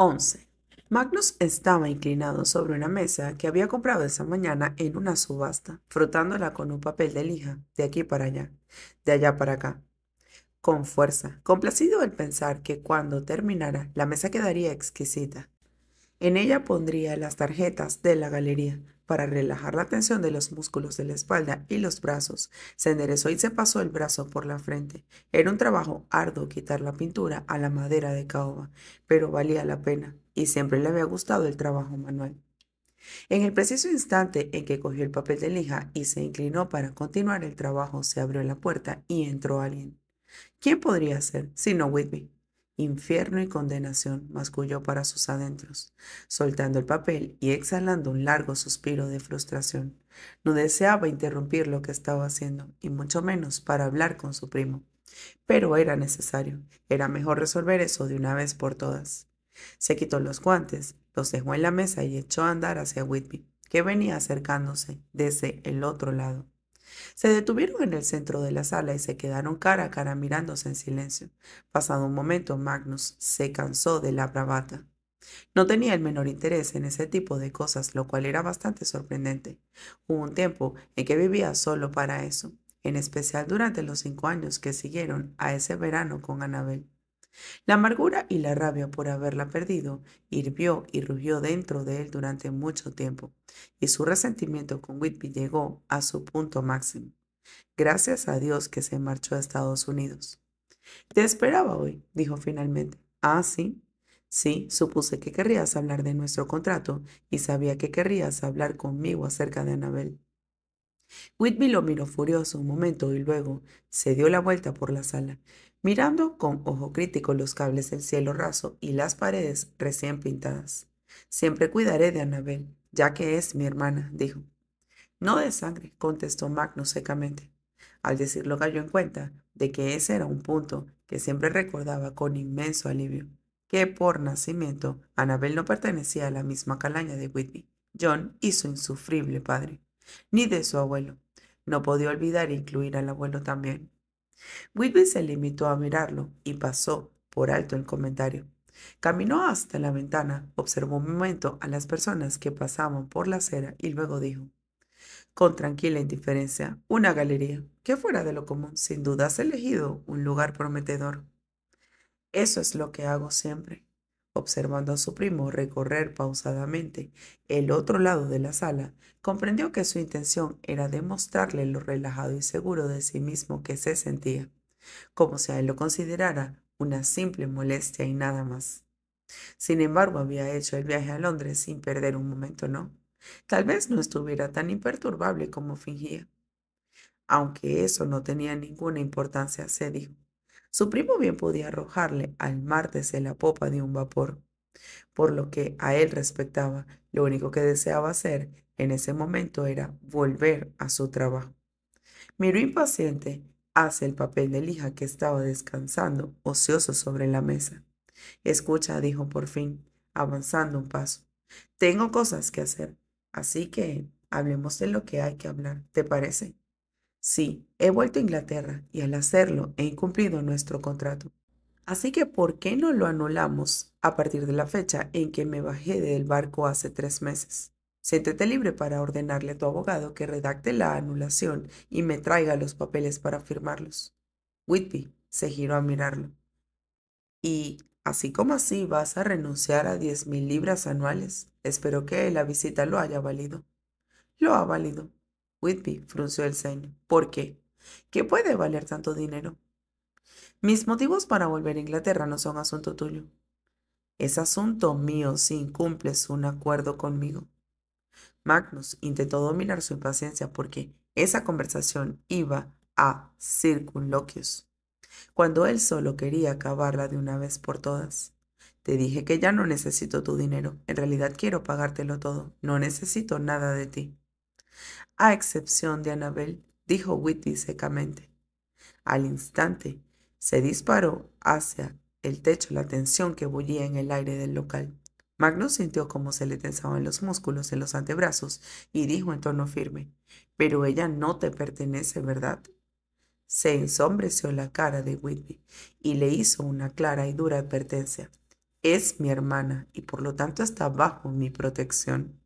11. Magnus estaba inclinado sobre una mesa que había comprado esa mañana en una subasta, frotándola con un papel de lija, de aquí para allá, de allá para acá, con fuerza, complacido al pensar que cuando terminara la mesa quedaría exquisita, en ella pondría las tarjetas de la galería. Para relajar la tensión de los músculos de la espalda y los brazos, se enderezó y se pasó el brazo por la frente. Era un trabajo arduo quitar la pintura a la madera de caoba, pero valía la pena, y siempre le había gustado el trabajo manual. En el preciso instante en que cogió el papel de lija y se inclinó para continuar el trabajo, se abrió la puerta y entró alguien. ¿Quién podría ser sino Whitby? infierno y condenación, masculló para sus adentros, soltando el papel y exhalando un largo suspiro de frustración. No deseaba interrumpir lo que estaba haciendo, y mucho menos para hablar con su primo. Pero era necesario, era mejor resolver eso de una vez por todas. Se quitó los guantes, los dejó en la mesa y echó a andar hacia Whitby, que venía acercándose desde el otro lado. Se detuvieron en el centro de la sala y se quedaron cara a cara mirándose en silencio. Pasado un momento, Magnus se cansó de la bravata. No tenía el menor interés en ese tipo de cosas, lo cual era bastante sorprendente. Hubo un tiempo en que vivía solo para eso, en especial durante los cinco años que siguieron a ese verano con Anabel. La amargura y la rabia por haberla perdido hirvió y rugió dentro de él durante mucho tiempo, y su resentimiento con Whitby llegó a su punto máximo. Gracias a Dios que se marchó a Estados Unidos. Te esperaba hoy, dijo finalmente. Ah, sí. Sí, supuse que querrías hablar de nuestro contrato y sabía que querrías hablar conmigo acerca de Anabel. Whitby lo miró furioso un momento y luego se dio la vuelta por la sala, mirando con ojo crítico los cables del cielo raso y las paredes recién pintadas. Siempre cuidaré de Anabel, ya que es mi hermana, dijo. No de sangre, contestó Magnus secamente. Al decirlo cayó en cuenta de que ese era un punto que siempre recordaba con inmenso alivio, que por nacimiento Anabel no pertenecía a la misma calaña de Whitby, John y su insufrible padre ni de su abuelo. No podía olvidar incluir al abuelo también. Whitby se limitó a mirarlo y pasó por alto el comentario. Caminó hasta la ventana, observó un momento a las personas que pasaban por la acera y luego dijo, con tranquila indiferencia, una galería, que fuera de lo común, sin duda has elegido un lugar prometedor. Eso es lo que hago siempre, Observando a su primo recorrer pausadamente el otro lado de la sala, comprendió que su intención era demostrarle lo relajado y seguro de sí mismo que se sentía, como si a él lo considerara una simple molestia y nada más. Sin embargo, había hecho el viaje a Londres sin perder un momento, ¿no? Tal vez no estuviera tan imperturbable como fingía. Aunque eso no tenía ninguna importancia, se dijo. Su primo bien podía arrojarle al mar desde la popa de un vapor. Por lo que a él respectaba, lo único que deseaba hacer en ese momento era volver a su trabajo. Miró impaciente hacia el papel de lija que estaba descansando, ocioso sobre la mesa. Escucha, dijo por fin, avanzando un paso. Tengo cosas que hacer, así que hablemos de lo que hay que hablar, ¿te parece? Sí, he vuelto a Inglaterra y al hacerlo he incumplido nuestro contrato. Así que, ¿por qué no lo anulamos a partir de la fecha en que me bajé del barco hace tres meses? Siéntete libre para ordenarle a tu abogado que redacte la anulación y me traiga los papeles para firmarlos. Whitby se giró a mirarlo. Y, así como así, vas a renunciar a diez mil libras anuales. Espero que la visita lo haya valido. Lo ha valido, Whitby frunció el ceño. ¿Por qué? ¿Qué puede valer tanto dinero? Mis motivos para volver a Inglaterra no son asunto tuyo. Es asunto mío si incumples un acuerdo conmigo. Magnus intentó dominar su impaciencia porque esa conversación iba a circunloquios, cuando él solo quería acabarla de una vez por todas. Te dije que ya no necesito tu dinero, en realidad quiero pagártelo todo, no necesito nada de ti. A excepción de Annabel, dijo Whitby secamente. Al instante, se disparó hacia el techo la tensión que bullía en el aire del local. Magnus sintió cómo se le tensaban los músculos en los antebrazos y dijo en tono firme, Pero ella no te pertenece, ¿verdad? Se ensombreció la cara de Whitby y le hizo una clara y dura advertencia. Es mi hermana y por lo tanto está bajo mi protección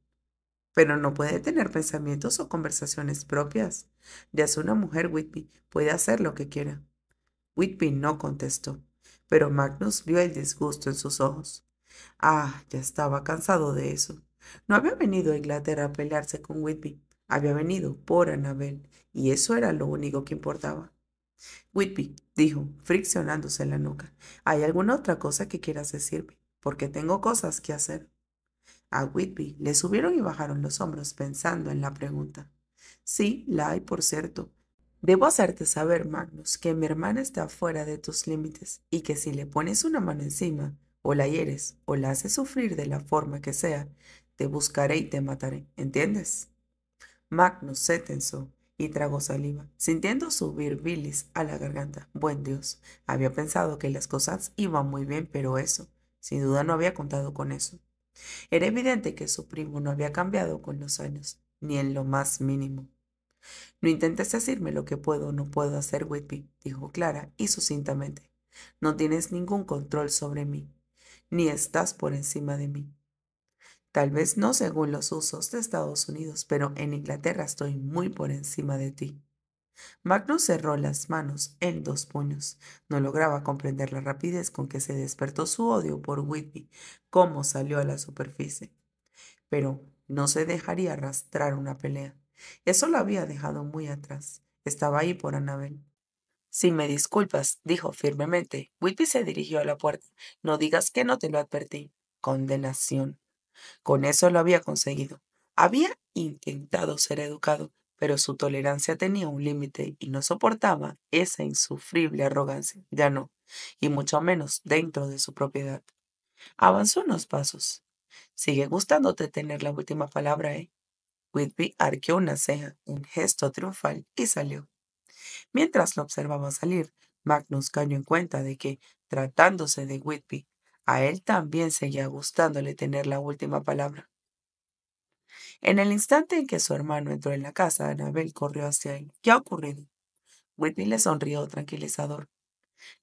pero no puede tener pensamientos o conversaciones propias. Ya es una mujer, Whitby, puede hacer lo que quiera. Whitby no contestó, pero Magnus vio el disgusto en sus ojos. Ah, ya estaba cansado de eso. No había venido a Inglaterra a pelearse con Whitby, había venido por Anabel, y eso era lo único que importaba. Whitby, dijo, friccionándose la nuca, ¿hay alguna otra cosa que quieras decirme? Porque tengo cosas que hacer. A Whitby le subieron y bajaron los hombros pensando en la pregunta. Sí, la hay, por cierto. Debo hacerte saber, Magnus, que mi hermana está fuera de tus límites y que si le pones una mano encima, o la hieres, o la haces sufrir de la forma que sea, te buscaré y te mataré, ¿entiendes? Magnus se tensó y tragó saliva, sintiendo subir bilis a la garganta. Buen Dios, había pensado que las cosas iban muy bien, pero eso, sin duda no había contado con eso. Era evidente que su primo no había cambiado con los años, ni en lo más mínimo. No intentes decirme lo que puedo o no puedo hacer, Whitby, dijo Clara, y sucintamente. No tienes ningún control sobre mí, ni estás por encima de mí. Tal vez no según los usos de Estados Unidos, pero en Inglaterra estoy muy por encima de ti. Magnus cerró las manos en dos puños. No lograba comprender la rapidez con que se despertó su odio por Whitby, cómo salió a la superficie. Pero no se dejaría arrastrar una pelea. Eso lo había dejado muy atrás. Estaba ahí por Anabel. Si me disculpas, dijo firmemente. Whitby se dirigió a la puerta. No digas que no te lo advertí. Condenación. Con eso lo había conseguido. Había intentado ser educado, pero su tolerancia tenía un límite y no soportaba esa insufrible arrogancia. Ya no, y mucho menos dentro de su propiedad. Avanzó unos pasos. Sigue gustándote tener la última palabra, ¿eh? Whitby arqueó una ceja, un gesto triunfal, y salió. Mientras lo observaba salir, Magnus cayó en cuenta de que, tratándose de Whitby, a él también seguía gustándole tener la última palabra. En el instante en que su hermano entró en la casa, Anabel corrió hacia él. ¿Qué ha ocurrido? Whitney le sonrió tranquilizador.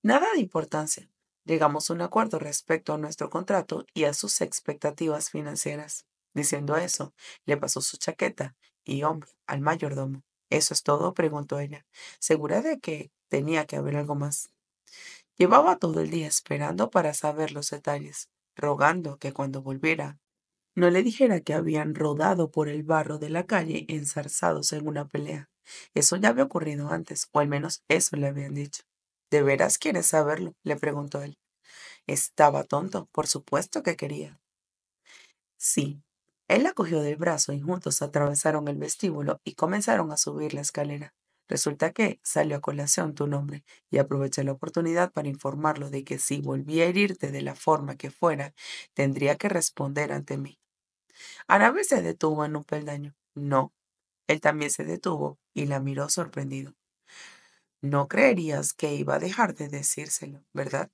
Nada de importancia. Llegamos a un acuerdo respecto a nuestro contrato y a sus expectativas financieras. Diciendo eso, le pasó su chaqueta y hombre al mayordomo. ¿Eso es todo? preguntó ella, segura de que tenía que haber algo más. Llevaba todo el día esperando para saber los detalles, rogando que cuando volviera no le dijera que habían rodado por el barro de la calle enzarzados en una pelea. Eso ya había ocurrido antes, o al menos eso le habían dicho. ¿De veras quieres saberlo? le preguntó él. Estaba tonto, por supuesto que quería. Sí. Él la cogió del brazo y juntos atravesaron el vestíbulo y comenzaron a subir la escalera. Resulta que salió a colación tu nombre y aproveché la oportunidad para informarlo de que si volvía a herirte de la forma que fuera, tendría que responder ante mí. Anabel se detuvo en un peldaño. No, él también se detuvo y la miró sorprendido. No creerías que iba a dejar de decírselo, ¿verdad?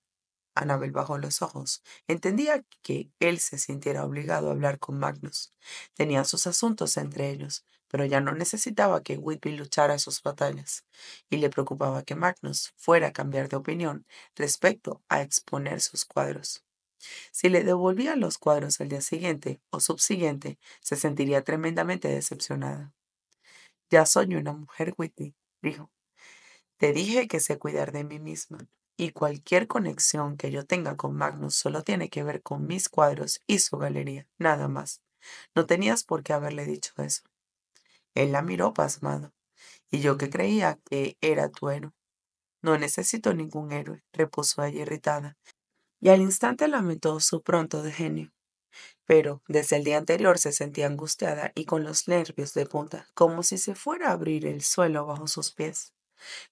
Anabel bajó los ojos. Entendía que él se sintiera obligado a hablar con Magnus. Tenía sus asuntos entre ellos, pero ya no necesitaba que Whitby luchara sus batallas, y le preocupaba que Magnus fuera a cambiar de opinión respecto a exponer sus cuadros. Si le devolvía los cuadros el día siguiente o subsiguiente, se sentiría tremendamente decepcionada. Ya soy una mujer, Whitney, dijo. Te dije que sé cuidar de mí misma y cualquier conexión que yo tenga con Magnus solo tiene que ver con mis cuadros y su galería, nada más. No tenías por qué haberle dicho eso. Él la miró pasmado, y yo que creía que era tu héroe. No necesito ningún héroe, repuso ella irritada, y al instante lamentó su pronto genio. Pero desde el día anterior se sentía angustiada y con los nervios de punta, como si se fuera a abrir el suelo bajo sus pies.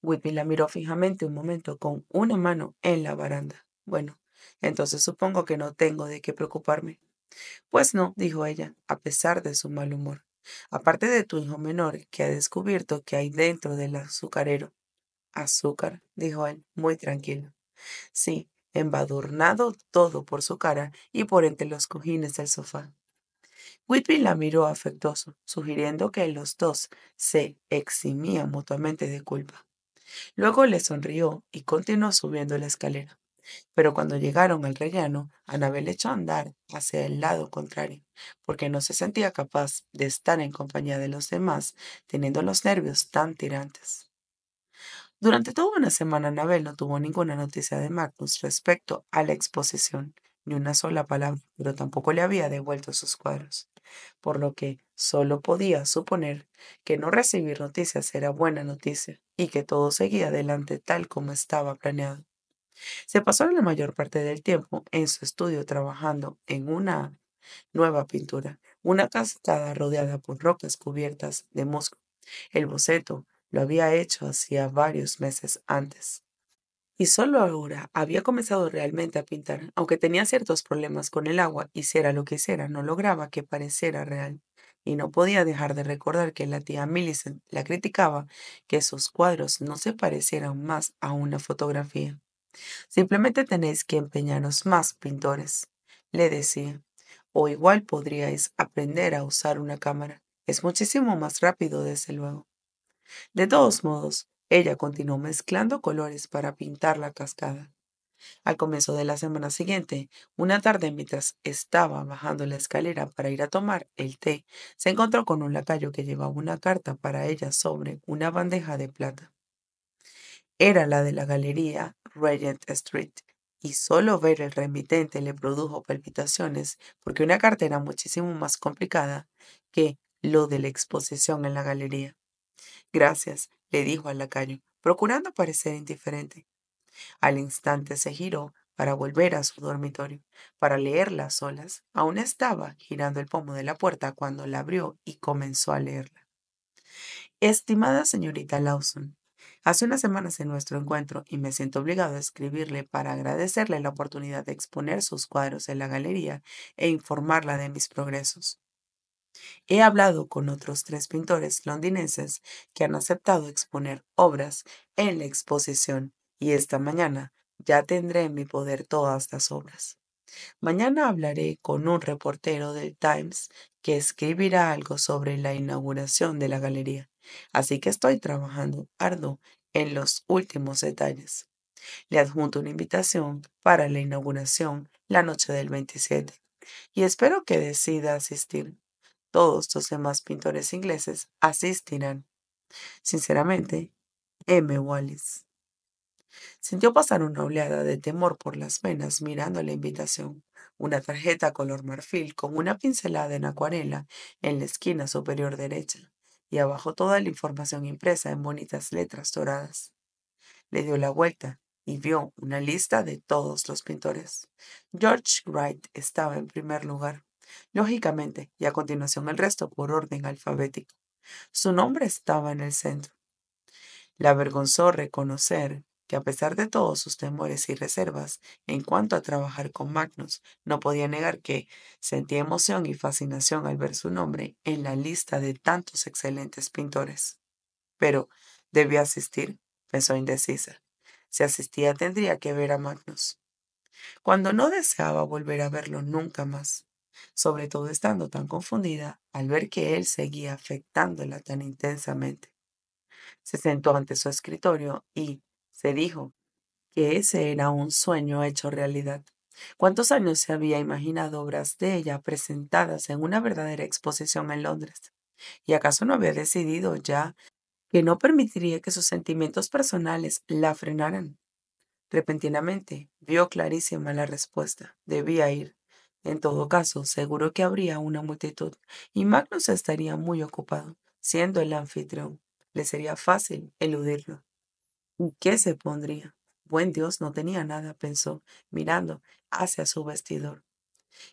Whippy la miró fijamente un momento con una mano en la baranda. Bueno, entonces supongo que no tengo de qué preocuparme. Pues no, dijo ella, a pesar de su mal humor. Aparte de tu hijo menor, que ha descubierto que hay dentro del azucarero. Azúcar, dijo él, muy tranquilo. Sí, embadurnado todo por su cara y por entre los cojines del sofá. Whitby la miró afectuoso, sugiriendo que los dos se eximían mutuamente de culpa. Luego le sonrió y continuó subiendo la escalera. Pero cuando llegaron al rellano, Anabel echó a andar hacia el lado contrario, porque no se sentía capaz de estar en compañía de los demás, teniendo los nervios tan tirantes. Durante toda una semana Nabel no tuvo ninguna noticia de Magnus respecto a la exposición, ni una sola palabra, pero tampoco le había devuelto sus cuadros, por lo que solo podía suponer que no recibir noticias era buena noticia y que todo seguía adelante tal como estaba planeado. Se pasó la mayor parte del tiempo en su estudio trabajando en una nueva pintura, una cascada rodeada por rocas cubiertas de musgo. El boceto lo había hecho hacía varios meses antes. Y solo ahora había comenzado realmente a pintar, aunque tenía ciertos problemas con el agua, hiciera lo que hiciera, no lograba que pareciera real. Y no podía dejar de recordar que la tía Millicent la criticaba que sus cuadros no se parecieran más a una fotografía. Simplemente tenéis que empeñaros más, pintores, le decía. O igual podríais aprender a usar una cámara. Es muchísimo más rápido, desde luego. De todos modos, ella continuó mezclando colores para pintar la cascada. Al comienzo de la semana siguiente, una tarde mientras estaba bajando la escalera para ir a tomar el té, se encontró con un lacayo que llevaba una carta para ella sobre una bandeja de plata. Era la de la galería Regent Street, y solo ver el remitente le produjo palpitaciones porque una carta era muchísimo más complicada que lo de la exposición en la galería. Gracias, le dijo al lacayo, procurando parecer indiferente. Al instante se giró para volver a su dormitorio, para leerla solas. Aún estaba girando el pomo de la puerta cuando la abrió y comenzó a leerla. Estimada señorita Lawson, hace unas semanas en nuestro encuentro y me siento obligado a escribirle para agradecerle la oportunidad de exponer sus cuadros en la galería e informarla de mis progresos. He hablado con otros tres pintores londinenses que han aceptado exponer obras en la exposición y esta mañana ya tendré en mi poder todas las obras. Mañana hablaré con un reportero del Times que escribirá algo sobre la inauguración de la galería, así que estoy trabajando arduo en los últimos detalles. Le adjunto una invitación para la inauguración la noche del 27 y espero que decida asistir todos los demás pintores ingleses asistirán. Sinceramente, M. Wallis. Sintió pasar una oleada de temor por las venas mirando la invitación, una tarjeta color marfil con una pincelada en acuarela en la esquina superior derecha y abajo toda la información impresa en bonitas letras doradas. Le dio la vuelta y vio una lista de todos los pintores. George Wright estaba en primer lugar lógicamente, y a continuación el resto por orden alfabético. Su nombre estaba en el centro. la avergonzó reconocer que a pesar de todos sus temores y reservas en cuanto a trabajar con Magnus, no podía negar que sentía emoción y fascinación al ver su nombre en la lista de tantos excelentes pintores. Pero, ¿debía asistir? pensó indecisa. Si asistía tendría que ver a Magnus. Cuando no deseaba volver a verlo nunca más, sobre todo estando tan confundida al ver que él seguía afectándola tan intensamente. Se sentó ante su escritorio y se dijo que ese era un sueño hecho realidad. ¿Cuántos años se había imaginado obras de ella presentadas en una verdadera exposición en Londres? ¿Y acaso no había decidido ya que no permitiría que sus sentimientos personales la frenaran? Repentinamente vio clarísima la respuesta. Debía ir. En todo caso, seguro que habría una multitud y Magnus estaría muy ocupado, siendo el anfitrión. Le sería fácil eludirlo. qué se pondría? Buen Dios no tenía nada, pensó, mirando hacia su vestidor.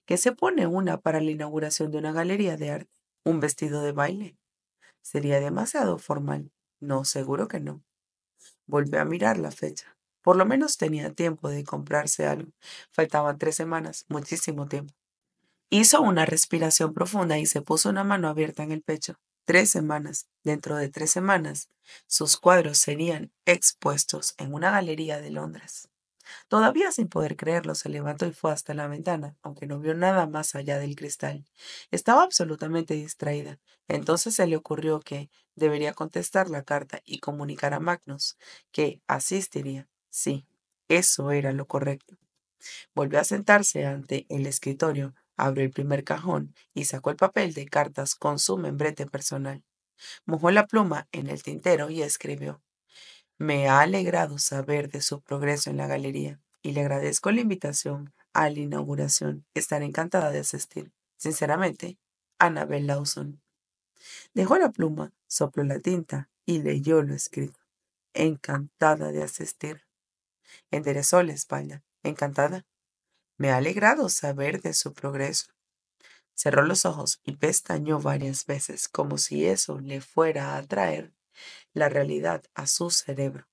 ¿Qué se pone una para la inauguración de una galería de arte? ¿Un vestido de baile? Sería demasiado formal. No, seguro que no. Volvió a mirar la fecha. Por lo menos tenía tiempo de comprarse algo. Faltaban tres semanas, muchísimo tiempo. Hizo una respiración profunda y se puso una mano abierta en el pecho. Tres semanas. Dentro de tres semanas, sus cuadros serían expuestos en una galería de Londres. Todavía sin poder creerlo, se levantó y fue hasta la ventana, aunque no vio nada más allá del cristal. Estaba absolutamente distraída. Entonces se le ocurrió que debería contestar la carta y comunicar a Magnus que asistiría. Sí, eso era lo correcto. Volvió a sentarse ante el escritorio, abrió el primer cajón y sacó el papel de cartas con su membrete personal. Mojó la pluma en el tintero y escribió. Me ha alegrado saber de su progreso en la galería y le agradezco la invitación a la inauguración. Estaré encantada de asistir. Sinceramente, anabel Lawson. Dejó la pluma, sopló la tinta y leyó lo escrito. Encantada de asistir. Enderezó la espalda, encantada. Me ha alegrado saber de su progreso. Cerró los ojos y pestañó varias veces, como si eso le fuera a traer la realidad a su cerebro.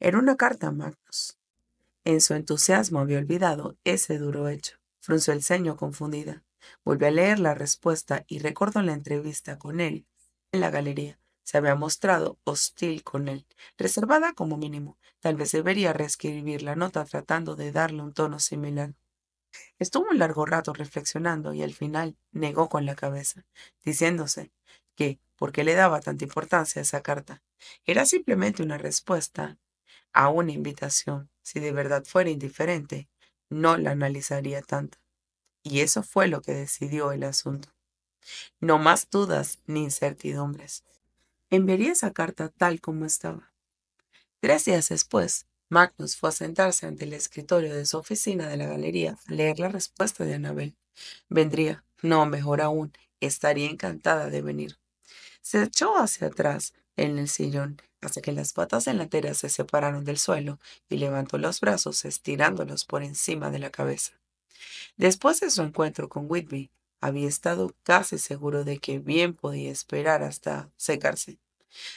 Era una carta a Magnus. En su entusiasmo había olvidado ese duro hecho. Frunció el ceño confundida. Volvió a leer la respuesta y recordó la entrevista con él en la galería se había mostrado hostil con él, reservada como mínimo. Tal vez debería reescribir la nota tratando de darle un tono similar. Estuvo un largo rato reflexionando y al final negó con la cabeza, diciéndose que, ¿por qué le daba tanta importancia a esa carta? Era simplemente una respuesta a una invitación. Si de verdad fuera indiferente, no la analizaría tanto. Y eso fue lo que decidió el asunto. No más dudas ni incertidumbres enviaría esa carta tal como estaba. Tres días después, Magnus fue a sentarse ante el escritorio de su oficina de la galería a leer la respuesta de Anabel. Vendría, no, mejor aún, estaría encantada de venir. Se echó hacia atrás en el sillón hasta que las patas delanteras se separaron del suelo y levantó los brazos estirándolos por encima de la cabeza. Después de su encuentro con Whitby, había estado casi seguro de que bien podía esperar hasta secarse.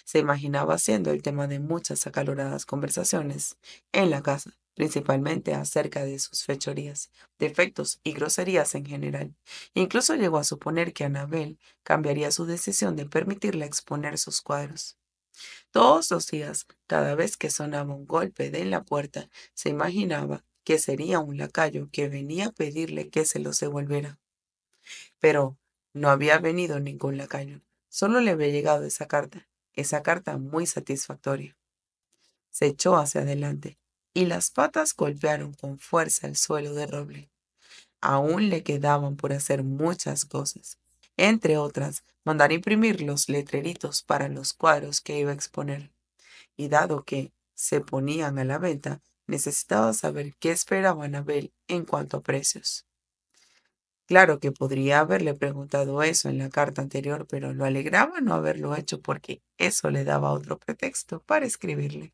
Se imaginaba siendo el tema de muchas acaloradas conversaciones en la casa, principalmente acerca de sus fechorías, defectos y groserías en general. Incluso llegó a suponer que Anabel cambiaría su decisión de permitirle exponer sus cuadros. Todos los días, cada vez que sonaba un golpe de en la puerta, se imaginaba que sería un lacayo que venía a pedirle que se los devolviera. Pero no había venido ningún lacayo, solo le había llegado esa carta, esa carta muy satisfactoria. Se echó hacia adelante y las patas golpearon con fuerza el suelo de roble. Aún le quedaban por hacer muchas cosas. Entre otras, mandar imprimir los letreritos para los cuadros que iba a exponer. Y dado que se ponían a la venta, necesitaba saber qué esperaba Abel en cuanto a precios. Claro que podría haberle preguntado eso en la carta anterior, pero lo alegraba no haberlo hecho porque eso le daba otro pretexto para escribirle.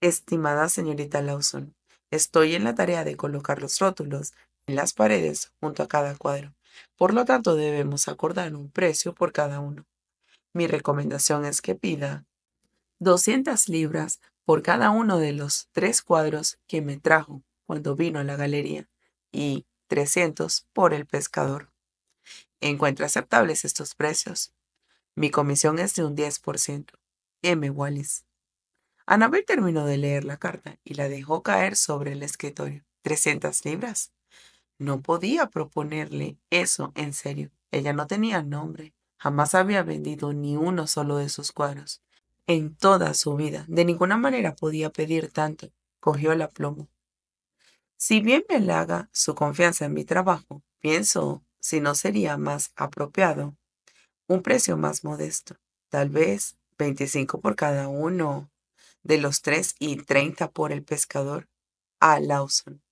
Estimada señorita Lawson, estoy en la tarea de colocar los rótulos en las paredes junto a cada cuadro. Por lo tanto, debemos acordar un precio por cada uno. Mi recomendación es que pida 200 libras por cada uno de los tres cuadros que me trajo cuando vino a la galería y 300 por el pescador. Encuentra aceptables estos precios. Mi comisión es de un 10%. M. Wallis. Anabel terminó de leer la carta y la dejó caer sobre el escritorio. 300 libras. No podía proponerle eso en serio. Ella no tenía nombre. Jamás había vendido ni uno solo de sus cuadros. En toda su vida, de ninguna manera podía pedir tanto. Cogió la plomo. Si bien me halaga su confianza en mi trabajo, pienso si no sería más apropiado un precio más modesto, tal vez 25 por cada uno de los tres y 30 por el pescador a ah, Lawson.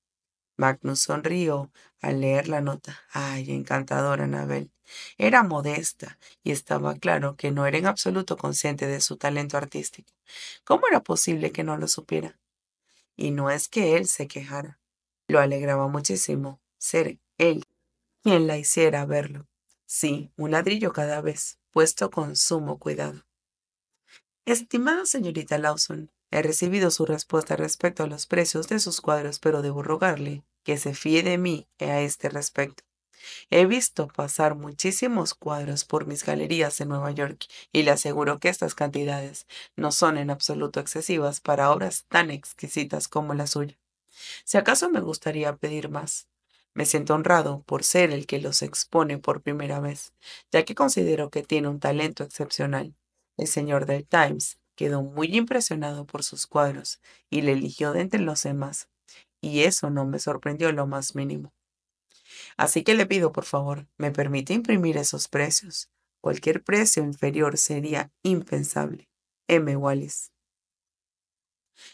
Magnus sonrió al leer la nota. Ay, encantadora Anabel. Era modesta y estaba claro que no era en absoluto consciente de su talento artístico. ¿Cómo era posible que no lo supiera? Y no es que él se quejara. Lo alegraba muchísimo ser él quien la hiciera verlo. Sí, un ladrillo cada vez, puesto con sumo cuidado. Estimada señorita Lawson, he recibido su respuesta respecto a los precios de sus cuadros, pero debo rogarle que se fíe de mí e a este respecto. He visto pasar muchísimos cuadros por mis galerías en Nueva York y le aseguro que estas cantidades no son en absoluto excesivas para obras tan exquisitas como la suya. Si acaso me gustaría pedir más. Me siento honrado por ser el que los expone por primera vez, ya que considero que tiene un talento excepcional. El señor del Times quedó muy impresionado por sus cuadros y le eligió de entre los demás, y eso no me sorprendió lo más mínimo. Así que le pido, por favor, me permite imprimir esos precios. Cualquier precio inferior sería impensable. M. Wallis.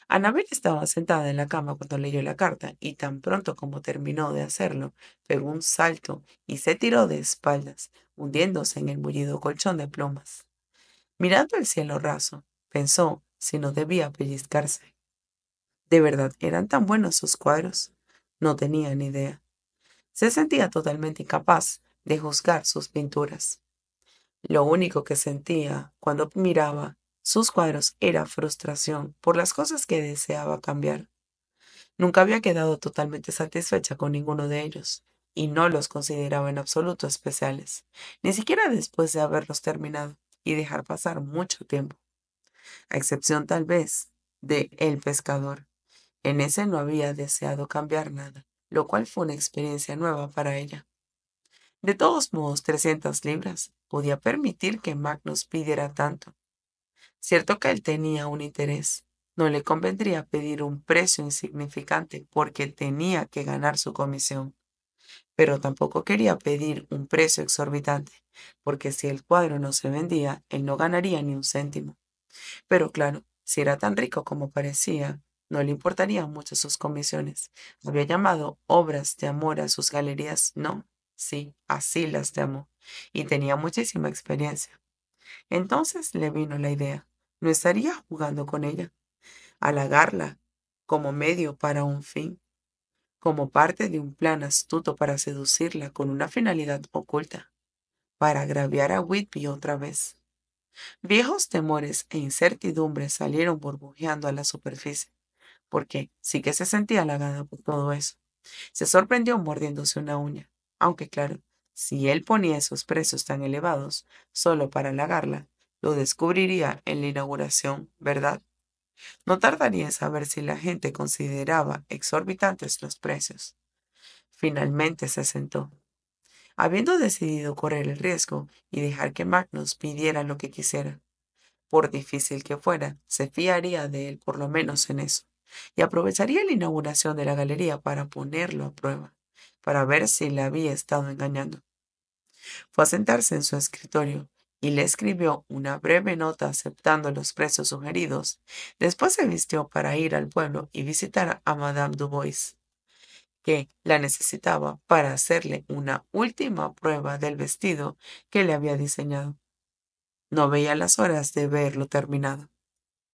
Anabel estaba sentada en la cama cuando leyó la carta y tan pronto como terminó de hacerlo, pegó un salto y se tiró de espaldas, hundiéndose en el mullido colchón de plumas. Mirando el cielo raso, pensó si no debía pellizcarse. De verdad eran tan buenos sus cuadros. No tenía ni idea. Se sentía totalmente incapaz de juzgar sus pinturas. Lo único que sentía cuando miraba sus cuadros era frustración por las cosas que deseaba cambiar. Nunca había quedado totalmente satisfecha con ninguno de ellos, y no los consideraba en absoluto especiales, ni siquiera después de haberlos terminado y dejar pasar mucho tiempo. A excepción tal vez de El pescador. En ese no había deseado cambiar nada, lo cual fue una experiencia nueva para ella. De todos modos, 300 libras podía permitir que Magnus pidiera tanto, Cierto que él tenía un interés. No le convendría pedir un precio insignificante porque tenía que ganar su comisión. Pero tampoco quería pedir un precio exorbitante, porque si el cuadro no se vendía, él no ganaría ni un céntimo. Pero claro, si era tan rico como parecía, no le importarían mucho sus comisiones. Había llamado obras de amor a sus galerías, no, sí, así las llamó, y tenía muchísima experiencia. Entonces le vino la idea no estaría jugando con ella, halagarla como medio para un fin, como parte de un plan astuto para seducirla con una finalidad oculta, para agraviar a Whitby otra vez. Viejos temores e incertidumbres salieron burbujeando a la superficie, porque sí que se sentía halagada por todo eso. Se sorprendió mordiéndose una uña, aunque claro, si él ponía esos precios tan elevados solo para halagarla, lo descubriría en la inauguración, ¿verdad? No tardaría en saber si la gente consideraba exorbitantes los precios. Finalmente se sentó. Habiendo decidido correr el riesgo y dejar que Magnus pidiera lo que quisiera, por difícil que fuera, se fiaría de él por lo menos en eso, y aprovecharía la inauguración de la galería para ponerlo a prueba, para ver si le había estado engañando. Fue a sentarse en su escritorio, y le escribió una breve nota aceptando los precios sugeridos. Después se vistió para ir al pueblo y visitar a Madame Dubois, que la necesitaba para hacerle una última prueba del vestido que le había diseñado. No veía las horas de verlo terminado.